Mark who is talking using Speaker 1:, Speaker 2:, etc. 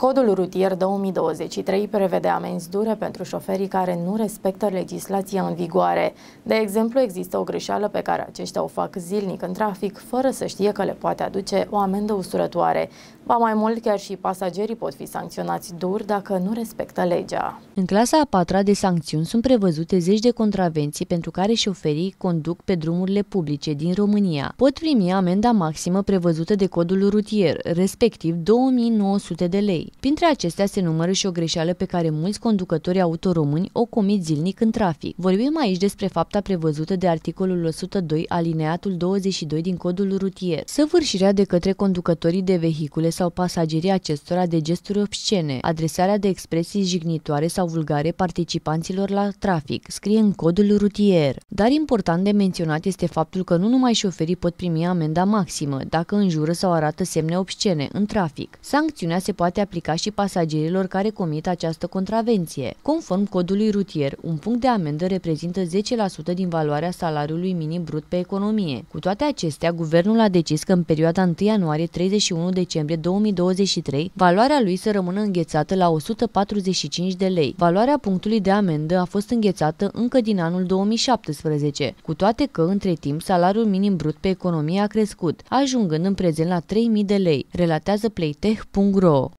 Speaker 1: Codul rutier 2023 prevede amenzi dure pentru șoferii care nu respectă legislația în vigoare. De exemplu, există o greșeală pe care aceștia o fac zilnic în trafic, fără să știe că le poate aduce o amendă usurătoare. Ba mai mult, chiar și pasagerii pot fi sancționați dur dacă nu respectă legea.
Speaker 2: În clasa a patra de sancțiuni sunt prevăzute zeci de contravenții pentru care șoferii conduc pe drumurile publice din România. Pot primi amenda maximă prevăzută de codul rutier, respectiv 2900 de lei. Printre acestea se numără și o greșeală pe care mulți conducători autoromâni o comit zilnic în trafic. Vorbim aici despre fapta prevăzută de articolul 102 alineatul 22 din codul rutier. Săvârșirea de către conducătorii de vehicule sau pasagerii acestora de gesturi obscene, adresarea de expresii jignitoare sau vulgare participanților la trafic, scrie în codul rutier. Dar important de menționat este faptul că nu numai șoferii pot primi amenda maximă dacă înjură sau arată semne obscene în trafic. Sancțiunea se poate aplica și pasagerilor care comit această contravenție. Conform codului rutier, un punct de amendă reprezintă 10% din valoarea salariului minim brut pe economie. Cu toate acestea, guvernul a decis că în perioada 1 ianuarie 31 decembrie 2020 2023, valoarea lui să rămână înghețată la 145 de lei. Valoarea punctului de amendă a fost înghețată încă din anul 2017, cu toate că, între timp, salariul minim brut pe economie a crescut, ajungând în prezent la 3.000 de lei, relatează playtech.ro.